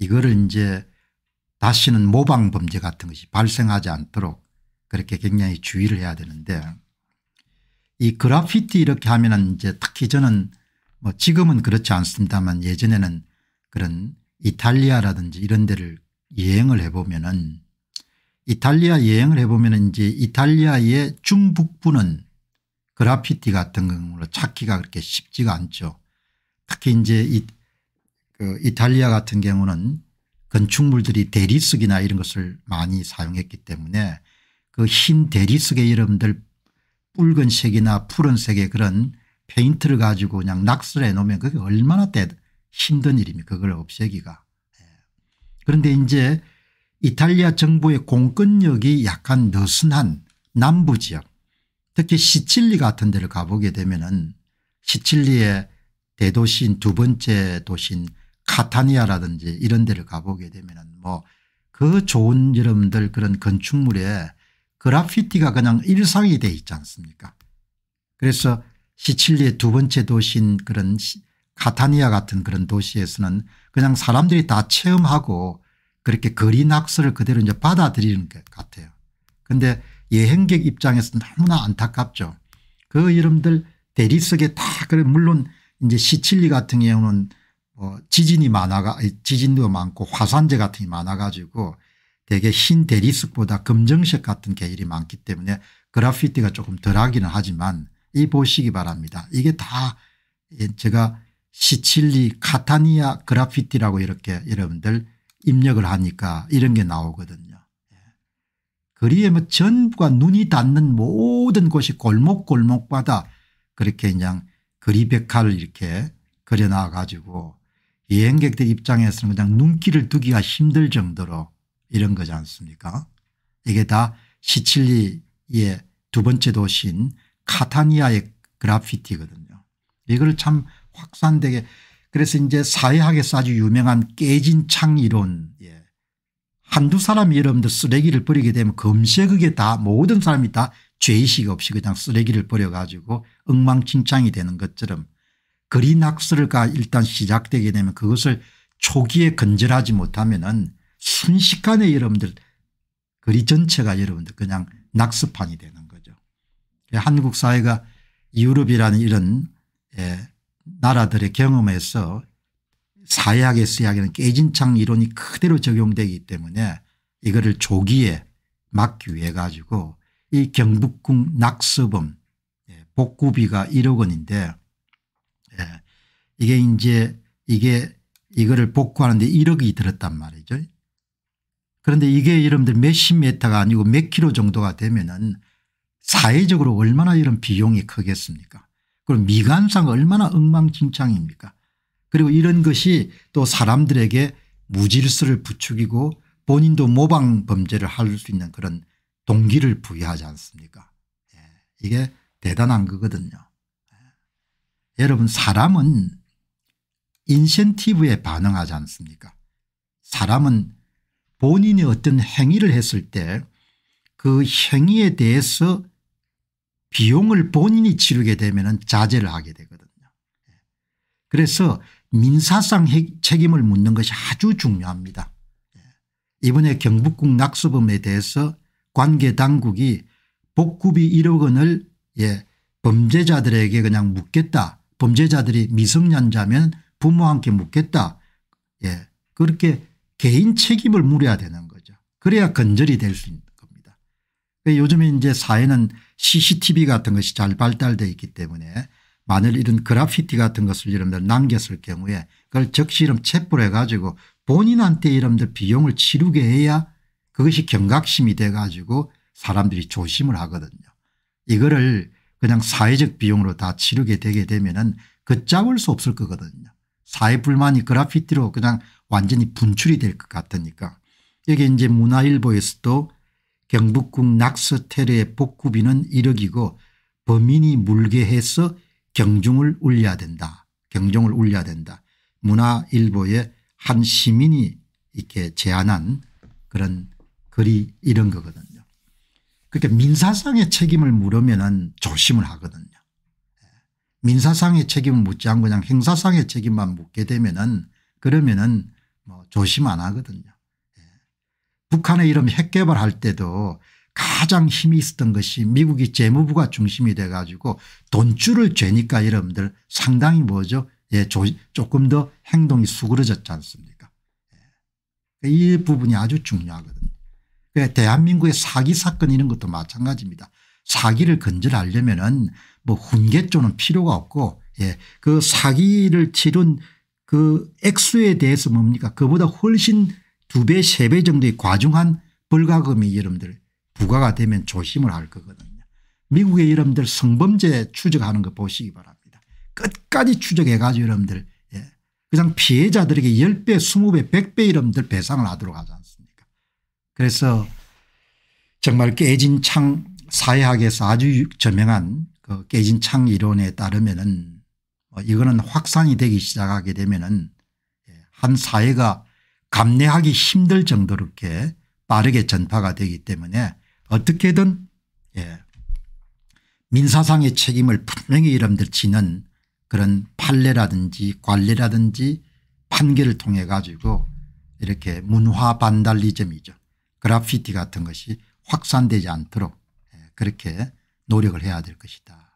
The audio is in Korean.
이거를 이제 다시는 모방 범죄 같은 것이 발생하지 않도록 그렇게 굉장히 주의를 해야 되는데 이 그래피티 이렇게 하면은 이제 특히 저는 뭐 지금은 그렇지 않습니다만 예전에는 그런 이탈리아라든지 이런 데를 여행을 해보면은 이탈리아 여행을 해보면은 이제 이탈리아의 중북부는 그래피티 같은 경우로 찾기가 그렇게 쉽지가 않죠. 특히 이제 이그 이탈리아 같은 경우는 건축물들이 대리석이나 이런 것을 많이 사용했기 때문에 그 흰 대리석의 이름들 붉은색이나 푸른색의 그런 페인트를 가지고 그냥 낙서를 해놓으면 그게 얼마나 힘든 일입니까 그걸 없애기가. 예. 그런데 이제 이탈리아 정부의 공권력이 약간 느슨한 남부지역 특히 시칠리 같은 데를 가보게 되면 은 시칠리의 대도시인 두 번째 도시인 카타니아라든지 이런 데를 가보게 되면 뭐그 좋은 여러분들 그런 건축물에 그라피티가 그냥 일상이 돼 있지 않습니까 그래서 시칠리의 두 번째 도시인 그런 카타니아 같은 그런 도시에서는 그냥 사람들이 다 체험하고 그렇게 거리 낙서를 그대로 이제 받아들이는 것 같아요. 그런데 여행객 입장에서 는 너무나 안타깝죠. 그 여러분들 대리석에 다 그래 물론 이제 시칠리 같은 경우는 어 지진이 많아가 지진도 많고 화산재 같은 게 많아가지고 대개 흰 대리석보다 검정색 같은 계열이 많기 때문에 그래피티가 조금 덜하기는 하지만 이 보시기 바랍니다. 이게 다 예, 제가 시칠리 카타니아 그래피티라고 이렇게 여러분들 입력을 하니까 이런 게 나오거든요. 그리에 예. 뭐 전부가 눈이 닿는 모든 곳이 골목골목마다 그렇게 그냥 그리백화를 이렇게 그려놔 가지고 여행객들 입장에서는 그냥 눈길을 두기가 힘들 정도로 이런 거지 않습니까 이게 다 시칠리의 두 번째 도시인 카타니아의 그라피티거든요. 이걸 참 확산되게 그래서 이제 사회학에서 아주 유명한 깨진 창 이론 예. 한두 사람이 여러분들 쓰레기를 버리게 되면 금세 그게 다 모든 사람이 다 죄의식 없이 그냥 쓰레기를 버려가지고 엉망진창이 되는 것처럼 그리낙서가 일단 시작되게 되면 그것을 초기에 근절하지 못하면 은 순식간에 여러분들 그리 전체가 여러분들 그냥 낙서판이 되는 거죠. 예, 한국 사회가 유럽이라는 이런 예, 나라들의 경험에서 사회학의 쓰약에는 깨진 창 이론이 그대로 적용되기 때문에 이거를 조기에 막기 위해 가지고 이 경북궁 낙서범 예, 복구비가 1억 원인데 예. 이게 이제 이게 이거를 복구하는데 1억이 들었단 말이죠. 그런데 이게 여러분들 몇십 메타가 아니고 몇 킬로 정도가 되면은 사회적으로 얼마나 이런 비용이 크겠습니까? 그럼 미관상 얼마나 엉망진창입니까? 그리고 이런 것이 또 사람들에게 무질서를 부추기고 본인도 모방 범죄를 할 수 있는 그런 동기를 부여하지 않습니까? 예. 이게 대단한 거거든요. 여러분 사람은 인센티브에 반응하지 않습니까 사람은 본인이 어떤 행위를 했을 때 그 행위에 대해서 비용을 본인이 치르게 되면 자제를 하게 되거든요. 그래서 민사상 책임을 묻는 것이 아주 중요합니다. 이번에 경북궁 낙수범에 대해서 관계 당국이 복구비 1억 원을 예, 범죄자들에게 그냥 묻겠다 범죄자들이 미성년자면 부모와 함께 묻겠다. 예. 그렇게 개인 책임을 물어야 되는 거죠. 그래야 건절이 될 수 있는 겁니다. 그 요즘에 이제 사회는 CCTV 같은 것이 잘 발달되어 있기 때문에 만일 이런 그래피티 같은 것을 이름들 남겼을 경우에 그걸 적시 이름 체포를 해가지고 본인한테 이름들 비용을 치르게 해야 그것이 경각심이 돼가지고 사람들이 조심을 하거든요. 이거를 그냥 사회적 비용으로 다 치르게 되게 되면그 걷잡을 수 없을 거거든요. 사회 불만이 그래피티로 그냥 완전히 분출이 될 것 같으니까 여기 이제 문화일보에서도 경북궁 낙서 테러의 복구비는 1억이고 범인이 물개해서 경중을 울려야 된다. 경종을 울려야 된다. 문화일보의 한 시민이 이렇게 제안한 그런 글이 이런 거거든. 그러니까 민사상의 책임을 물으면 조심을 하거든요. 예. 민사상의 책임을 묻지 않고 그냥 행사상의 책임만 묻게 되면은 그러면은 뭐 조심 안 하거든요. 예. 북한의 이런 핵 개발할 때도 가장 힘이 있었던 것이 미국이 재무부가 중심이 돼 가지고 돈줄을 죄니까 여러분들 상당히 뭐죠 예, 조, 조금 더 행동이 수그러졌지 않습니까 예. 이 부분이 아주 중요하거든요. 예, 대한민국의 사기 사건 이런 것도 마찬가지입니다. 사기를 근절하려면은 뭐 훈계조는 필요가 없고 예. 그 사기를 치른 그 액수에 대해서 뭡니까 그보다 훨씬 두배세 배 정도의 과중한 벌가금이 여러분들 부과가 되면 조심을 할 거거든요. 미국의 여러분들 성범죄 추적하는 거 보시기 바랍니다. 끝까지 추적해 가지고 여러분들 예. 그냥 피해자들에게 10배 20배 100배 여러분들 배상을 하도록 하지 않습니까 그래서 정말 깨진 창 사회학에서 아주 저명한 그 깨진 창 이론에 따르면은 뭐 이거는 확산이 되기 시작하게 되면은 예, 한 사회가 감내하기 힘들 정도로 이렇게 빠르게 전파가 되기 때문에 어떻게든 예 민사상의 책임을 분명히 이름들 지는 그런 판례라든지 관례라든지 판결을 통해 가지고 이렇게 문화 반달리즘이죠. 그래피티 같은 것이 확산되지 않도록 예, 그렇게 노력을 해야 될 것이다.